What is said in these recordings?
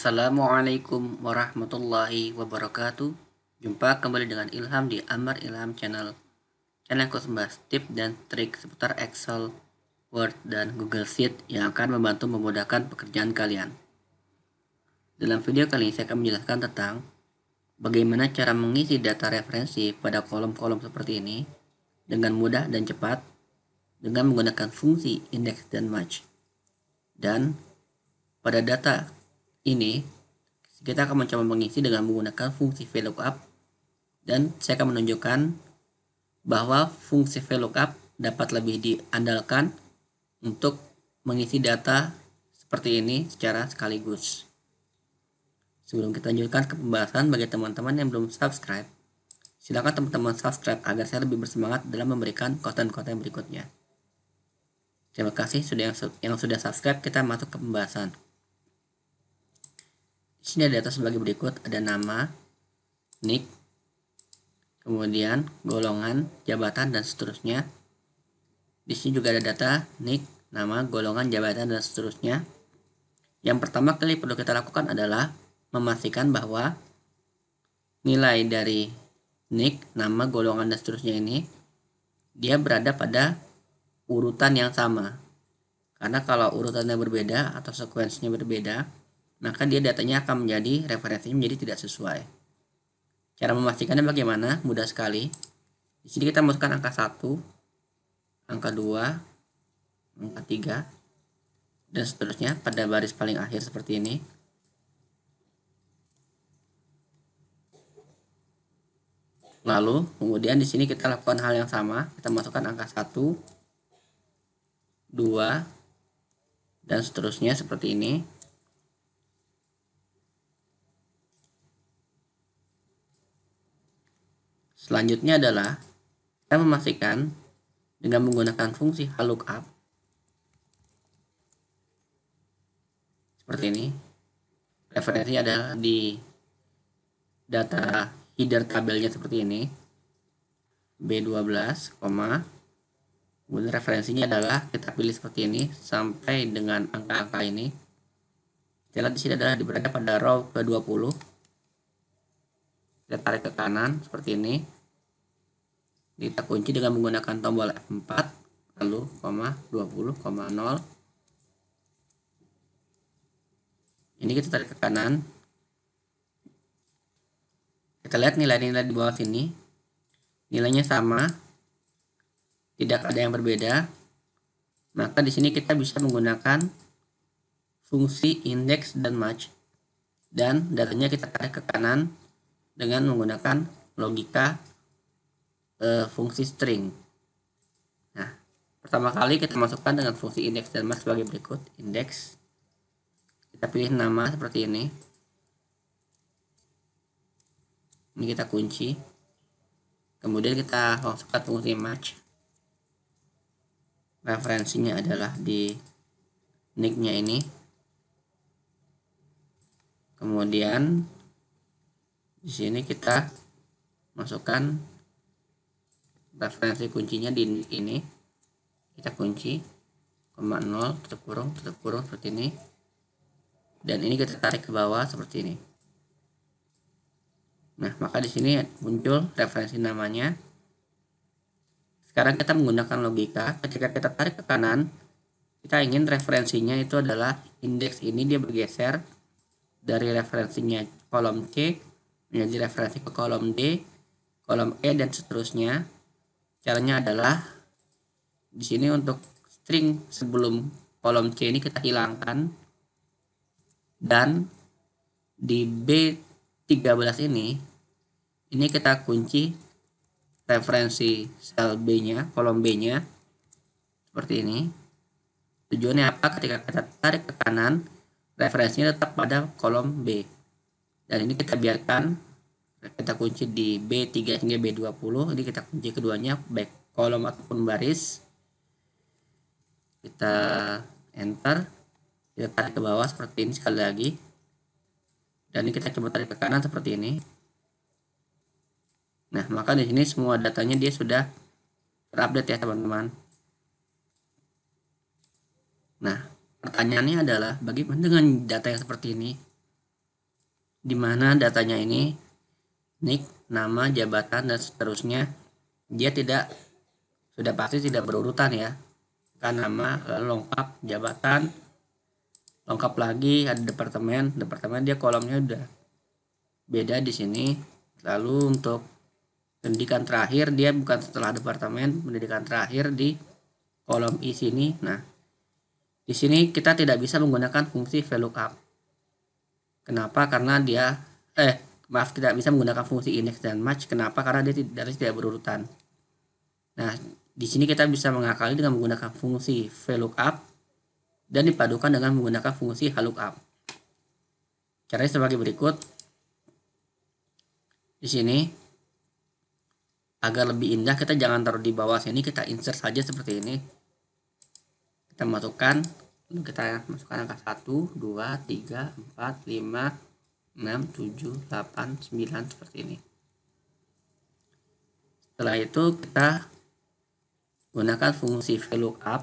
Assalamualaikum warahmatullahi wabarakatuh Jumpa kembali dengan Ilham di Amar Ilham Channel Channel yang membahas tips dan trik seputar Excel, Word, dan Google Sheet yang akan membantu memudahkan pekerjaan kalian Dalam video kali ini saya akan menjelaskan tentang Bagaimana cara mengisi data referensi pada kolom-kolom seperti ini dengan mudah dan cepat dengan menggunakan fungsi index dan match dan pada data ini kita akan mencoba mengisi dengan menggunakan fungsi VLOOKUP dan saya akan menunjukkan bahwa fungsi VLOOKUP dapat lebih diandalkan untuk mengisi data seperti ini secara sekaligus. Sebelum kita lanjutkan ke pembahasan bagi teman-teman yang belum subscribe, silakan teman-teman subscribe agar saya lebih bersemangat dalam memberikan konten-konten berikutnya. Terima kasih sudah yang sudah subscribe, kita masuk ke pembahasan di sini ada data sebagai berikut ada nama nick kemudian golongan jabatan dan seterusnya di sini juga ada data nick nama golongan jabatan dan seterusnya yang pertama kali perlu kita lakukan adalah memastikan bahwa nilai dari nick nama golongan dan seterusnya ini dia berada pada urutan yang sama karena kalau urutannya berbeda atau sekuensinya berbeda maka dia datanya akan menjadi referensinya menjadi tidak sesuai. Cara memastikannya bagaimana? Mudah sekali. Di sini kita masukkan angka 1, angka 2, angka 3, dan seterusnya pada baris paling akhir seperti ini. Lalu, kemudian di sini kita lakukan hal yang sama. Kita masukkan angka 1, 2, dan seterusnya seperti ini. Selanjutnya adalah kita memastikan dengan menggunakan fungsi HLOOKUP seperti ini. referensinya adalah di data header tabelnya seperti ini. B12, kemudian referensinya adalah kita pilih seperti ini sampai dengan angka-angka ini. Kita lihat di sini adalah berada pada row ke-20. Kita tarik ke kanan seperti ini kita kunci dengan menggunakan tombol F4 lalu koma koma 0 ini kita tarik ke kanan kita lihat nilai-nilai di bawah sini nilainya sama tidak ada yang berbeda maka di sini kita bisa menggunakan fungsi index dan match dan datanya kita tarik ke kanan dengan menggunakan logika e, fungsi string. Nah, pertama kali kita masukkan dengan fungsi index dan mas sebagai berikut index. Kita pilih nama seperti ini. Ini kita kunci. Kemudian kita masukkan fungsi match. Referensinya adalah di nicknya ini. Kemudian di sini kita masukkan referensi kuncinya di ini kita kunci koma 0 tutup kurung tutup kurung seperti ini dan ini kita tarik ke bawah seperti ini nah maka di sini muncul referensi namanya sekarang kita menggunakan logika ketika kita tarik ke kanan kita ingin referensinya itu adalah indeks ini dia bergeser dari referensinya kolom C menjadi referensi ke kolom D kolom E dan seterusnya Caranya adalah di sini untuk string sebelum kolom C ini kita hilangkan dan di B13 ini ini kita kunci referensi sel B-nya, kolom B-nya seperti ini. Tujuannya apa? Ketika kita tarik ke kanan, referensinya tetap pada kolom B. Dan ini kita biarkan kita kunci di B3 hingga B20 ini kita kunci keduanya baik kolom ataupun baris kita enter kita tarik ke bawah seperti ini sekali lagi dan ini kita coba tarik ke kanan seperti ini nah maka di sini semua datanya dia sudah terupdate ya teman-teman nah pertanyaannya adalah bagaimana dengan data yang seperti ini di mana datanya ini nik nama, jabatan, dan seterusnya. Dia tidak, sudah pasti tidak berurutan ya. Kan nama, lalu eh, lengkap, jabatan, lengkap lagi, ada departemen. Departemen dia kolomnya udah beda di sini. Lalu untuk pendidikan terakhir, dia bukan setelah departemen, pendidikan terakhir di kolom I sini. Nah, di sini kita tidak bisa menggunakan fungsi VLOOKUP. Kenapa? Karena dia, eh, maaf tidak bisa menggunakan fungsi index dan match. Kenapa? Karena dia tidak, dia tidak berurutan. Nah, di sini kita bisa mengakali dengan menggunakan fungsi VLOOKUP dan dipadukan dengan menggunakan fungsi HLOOKUP. Caranya sebagai berikut. Di sini agar lebih indah kita jangan taruh di bawah sini, kita insert saja seperti ini. Kita masukkan, kita masukkan angka 1, 2, 3, 4, 5, 6, 7, 8, 9 seperti ini. Setelah itu kita gunakan fungsi VLOOKUP.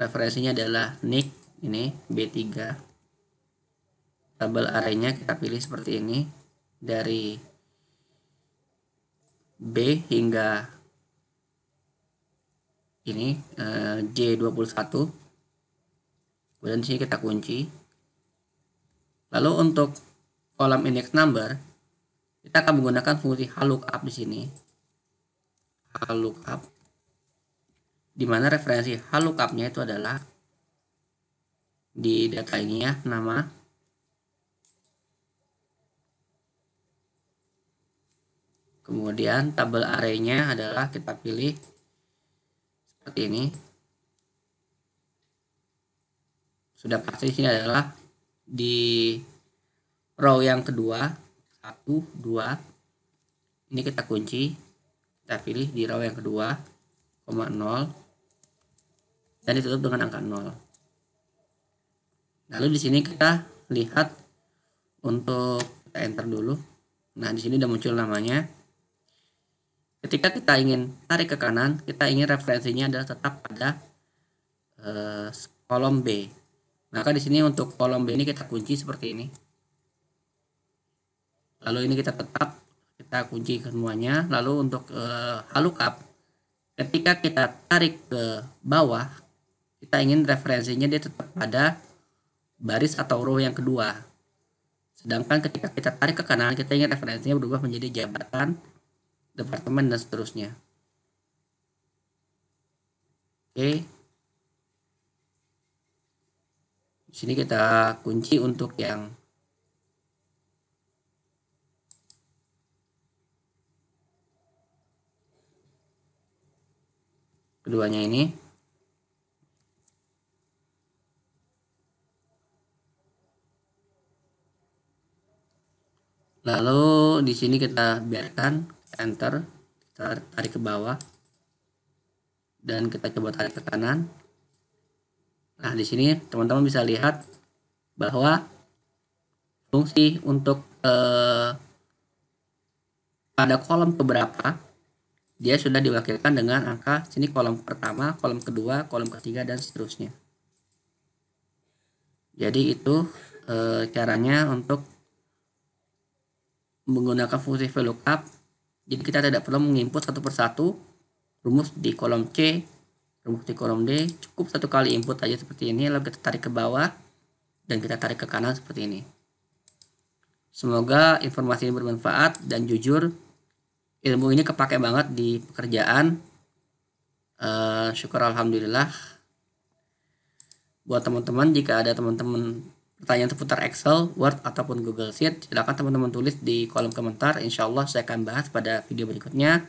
Referensinya adalah nick ini B3. Tabel arenya kita pilih seperti ini dari B hingga ini eh, J21 kemudian sini kita kunci lalu untuk kolom index number kita akan menggunakan fungsi hlookup di sini hlookup di mana referensi hlookupnya itu adalah di data ini ya nama kemudian tabel areanya adalah kita pilih seperti ini sudah pasti di sini adalah di row yang kedua satu dua ini kita kunci kita pilih di row yang kedua koma nol dan ditutup dengan angka nol lalu di sini kita lihat untuk kita enter dulu nah di sini udah muncul namanya ketika kita ingin tarik ke kanan kita ingin referensinya adalah tetap pada eh, kolom B maka di sini untuk kolom B ini kita kunci seperti ini. Lalu ini kita tetap kita kunci semuanya. Lalu untuk e, eh, halukup ketika kita tarik ke bawah kita ingin referensinya dia tetap pada baris atau row yang kedua. Sedangkan ketika kita tarik ke kanan kita ingin referensinya berubah menjadi jabatan, departemen dan seterusnya. Oke. sini kita kunci untuk yang keduanya ini lalu di sini kita biarkan enter kita tarik ke bawah dan kita coba tarik ke kanan Nah, di sini teman-teman bisa lihat bahwa fungsi untuk eh, pada kolom keberapa dia sudah diwakilkan dengan angka sini kolom pertama, kolom kedua, kolom ketiga dan seterusnya. Jadi itu e, caranya untuk menggunakan fungsi VLOOKUP. Jadi kita tidak perlu menginput satu persatu rumus di kolom C terbukti kolom D cukup satu kali input aja seperti ini lalu kita tarik ke bawah dan kita tarik ke kanan seperti ini semoga informasi ini bermanfaat dan jujur ilmu ini kepake banget di pekerjaan uh, syukur alhamdulillah buat teman-teman jika ada teman-teman pertanyaan seputar Excel, Word, ataupun Google Sheet, silakan teman-teman tulis di kolom komentar. Insya Allah saya akan bahas pada video berikutnya.